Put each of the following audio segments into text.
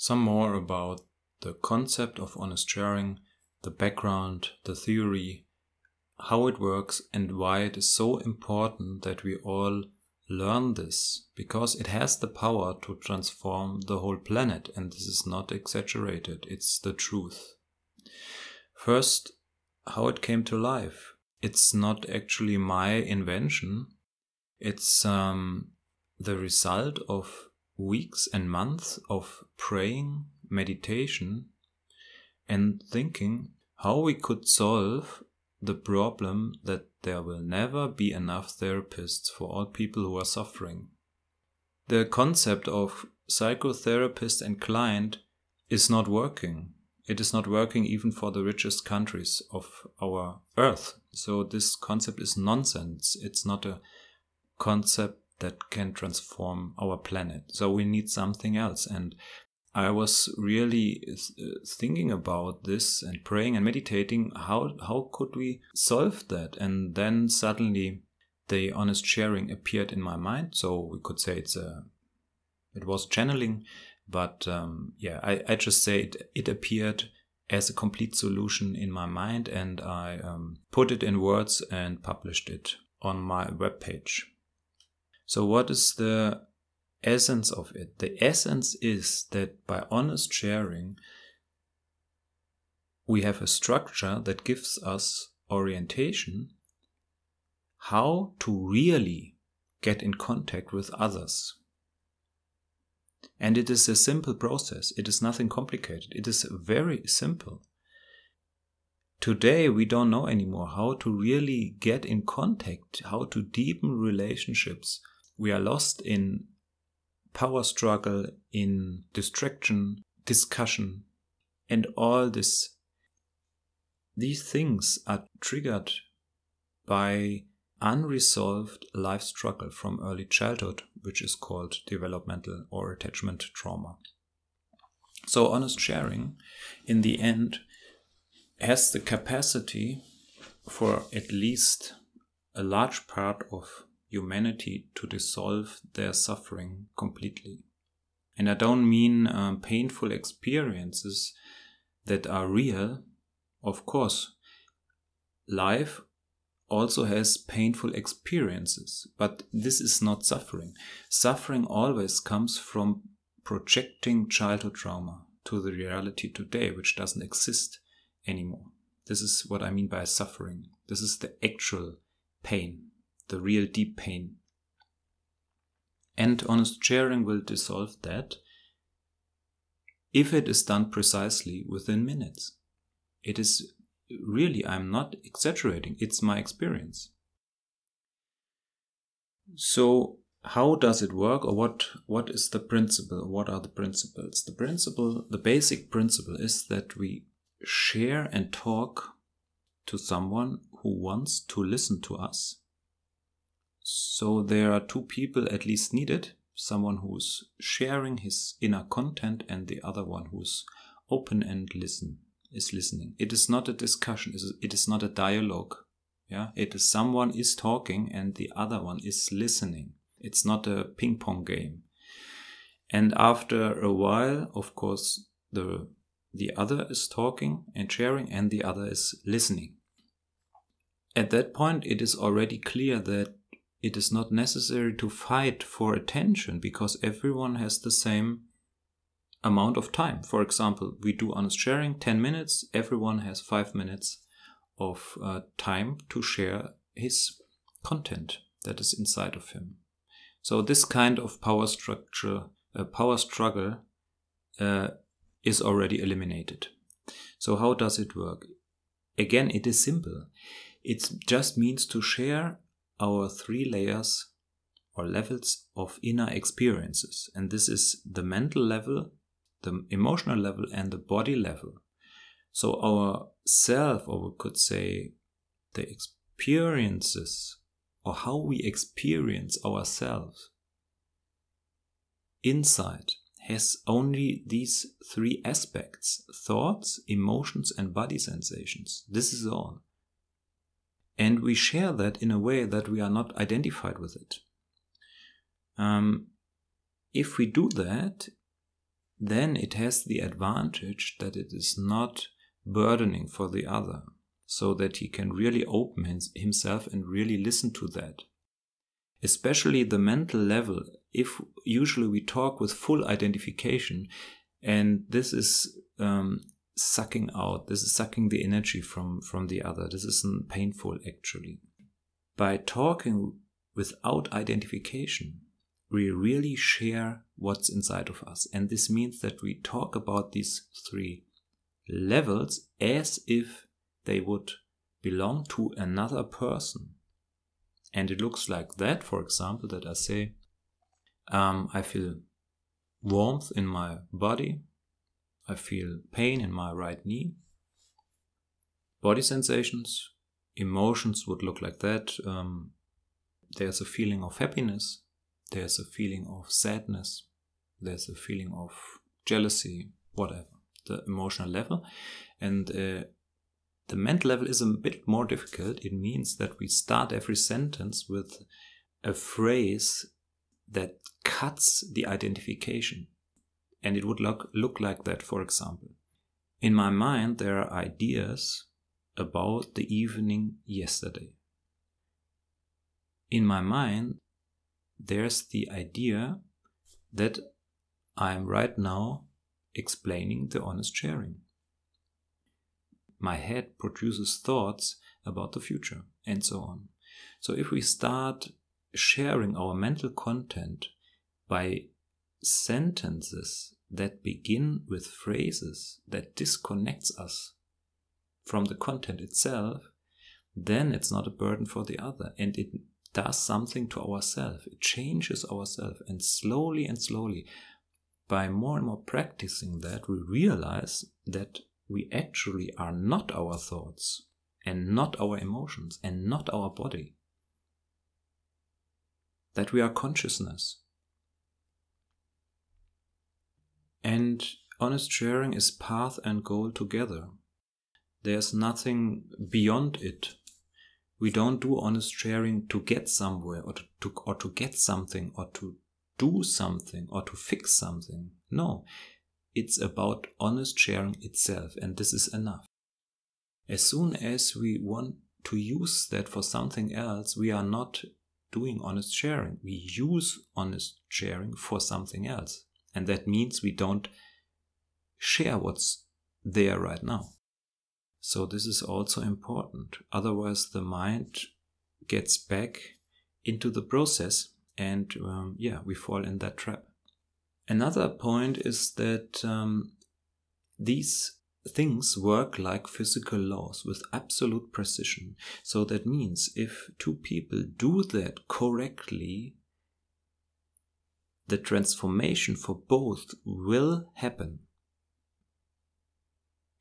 some more about the concept of honest sharing, the background, the theory, how it works, and why it is so important that we all learn this, because it has the power to transform the whole planet, and this is not exaggerated, it's the truth. First, how it came to life. It's not actually my invention. It's um, the result of weeks and months of praying, meditation, and thinking how we could solve the problem that there will never be enough therapists for all people who are suffering. The concept of psychotherapist and client is not working. It is not working even for the richest countries of our earth. So this concept is nonsense. It's not a concept that can transform our planet. So we need something else. And I was really uh, thinking about this and praying and meditating how how could we solve that? And then suddenly the honest sharing appeared in my mind. So we could say it's a it was channeling, but um, yeah, I, I just say it, it appeared as a complete solution in my mind and I um, put it in words and published it on my webpage. So, what is the essence of it? The essence is that by honest sharing, we have a structure that gives us orientation how to really get in contact with others. And it is a simple process, it is nothing complicated, it is very simple. Today, we don't know anymore how to really get in contact, how to deepen relationships, we are lost in power struggle, in distraction, discussion, and all this. These things are triggered by unresolved life struggle from early childhood, which is called developmental or attachment trauma. So, honest sharing in the end has the capacity for at least a large part of humanity to dissolve their suffering completely. And I don't mean um, painful experiences that are real. Of course, life also has painful experiences, but this is not suffering. Suffering always comes from projecting childhood trauma to the reality today, which doesn't exist anymore. This is what I mean by suffering. This is the actual pain the real deep pain. And honest sharing will dissolve that if it is done precisely within minutes. It is really, I'm not exaggerating, it's my experience. So, how does it work or what, what is the principle? What are the principles? The principle, the basic principle is that we share and talk to someone who wants to listen to us so there are two people at least needed someone who's sharing his inner content and the other one who's open and listen is listening it is not a discussion it is not a dialogue yeah it is someone is talking and the other one is listening it's not a ping pong game and after a while of course the the other is talking and sharing and the other is listening at that point it is already clear that it is not necessary to fight for attention because everyone has the same amount of time. For example, we do honest sharing 10 minutes, everyone has 5 minutes of uh, time to share his content that is inside of him. So this kind of power structure, uh, power struggle uh, is already eliminated. So how does it work? Again, it is simple. It just means to share our three layers or levels of inner experiences. And this is the mental level, the emotional level, and the body level. So our self, or we could say the experiences, or how we experience ourselves inside has only these three aspects thoughts, emotions, and body sensations. This is all. And we share that in a way that we are not identified with it. Um, if we do that, then it has the advantage that it is not burdening for the other, so that he can really open his, himself and really listen to that. Especially the mental level, if usually we talk with full identification, and this is um, sucking out this is sucking the energy from from the other this isn't painful actually by talking without identification we really share what's inside of us and this means that we talk about these three levels as if they would belong to another person and it looks like that for example that i say um, i feel warmth in my body I feel pain in my right knee. Body sensations, emotions would look like that. Um, there's a feeling of happiness, there's a feeling of sadness, there's a feeling of jealousy, whatever, the emotional level. And uh, the mental level is a bit more difficult. It means that we start every sentence with a phrase that cuts the identification and it would look, look like that, for example. In my mind, there are ideas about the evening yesterday. In my mind, there's the idea that I'm right now explaining the honest sharing. My head produces thoughts about the future and so on. So if we start sharing our mental content by sentences that begin with phrases that disconnects us from the content itself, then it's not a burden for the other and it does something to ourself. It changes ourself, and slowly and slowly by more and more practicing that we realize that we actually are not our thoughts and not our emotions and not our body. That we are consciousness And honest sharing is path and goal together. There's nothing beyond it. We don't do honest sharing to get somewhere or to, to or to get something or to do something or to fix something. No, it's about honest sharing itself, and this is enough. As soon as we want to use that for something else, we are not doing honest sharing. We use honest sharing for something else. And that means we don't share what's there right now. So this is also important. Otherwise, the mind gets back into the process and um, yeah, we fall in that trap. Another point is that um, these things work like physical laws with absolute precision. So that means if two people do that correctly, the transformation for both will happen.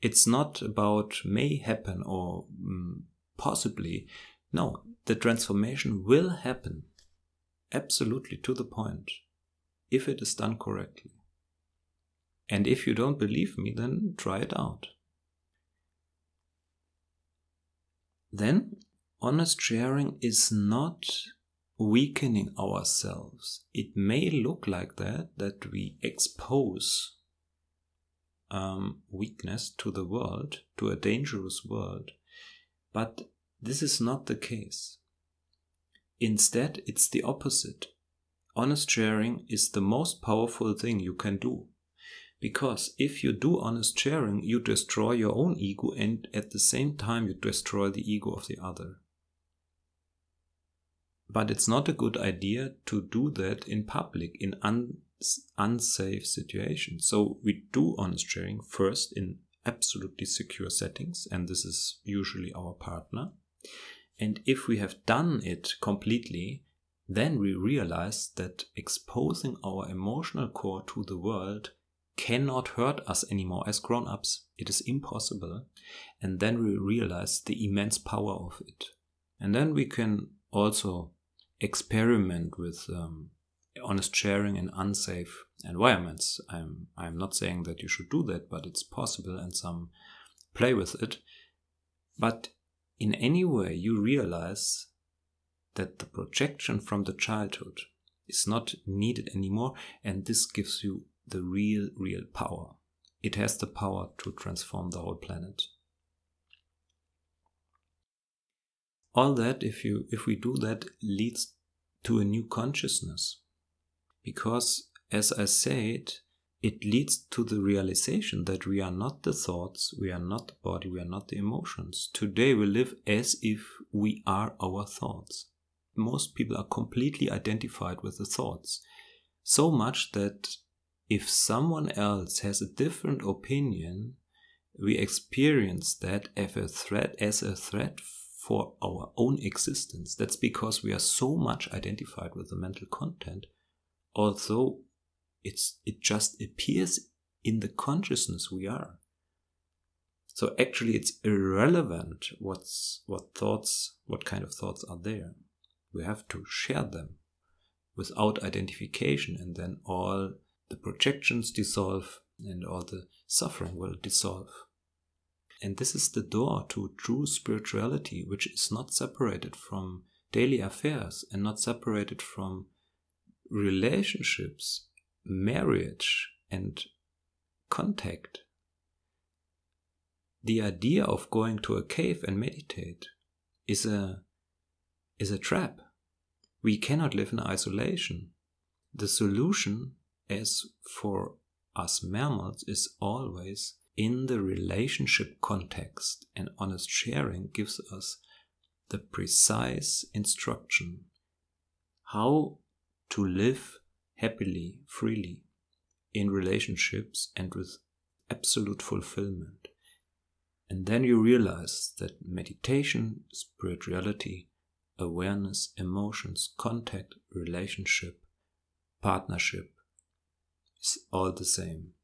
It's not about may happen or mm, possibly. No, the transformation will happen. Absolutely to the point. If it is done correctly. And if you don't believe me, then try it out. Then, honest sharing is not weakening ourselves. It may look like that, that we expose um, weakness to the world, to a dangerous world, but this is not the case. Instead, it's the opposite. Honest sharing is the most powerful thing you can do. Because if you do honest sharing, you destroy your own ego and at the same time you destroy the ego of the other but it's not a good idea to do that in public in un unsafe situations. So we do honest sharing first in absolutely secure settings, and this is usually our partner. And if we have done it completely, then we realize that exposing our emotional core to the world cannot hurt us anymore as grown ups. It is impossible. And then we realize the immense power of it. And then we can also experiment with um, honest sharing in unsafe environments. I'm I'm not saying that you should do that, but it's possible, and some play with it. But in any way, you realize that the projection from the childhood is not needed anymore, and this gives you the real, real power. It has the power to transform the whole planet. all that if you if we do that leads to a new consciousness because as i said it leads to the realization that we are not the thoughts we are not the body we are not the emotions today we live as if we are our thoughts most people are completely identified with the thoughts so much that if someone else has a different opinion we experience that as a threat as a threat for our own existence. That's because we are so much identified with the mental content, although it's it just appears in the consciousness we are. So actually it's irrelevant what's what thoughts, what kind of thoughts are there. We have to share them without identification and then all the projections dissolve and all the suffering will dissolve. And this is the door to true spirituality, which is not separated from daily affairs and not separated from relationships, marriage, and contact. The idea of going to a cave and meditate is a, is a trap. We cannot live in isolation. The solution, as for us mammals, is always in the relationship context and honest sharing gives us the precise instruction how to live happily, freely in relationships and with absolute fulfillment. And then you realize that meditation, spirituality, awareness, emotions, contact, relationship, partnership is all the same.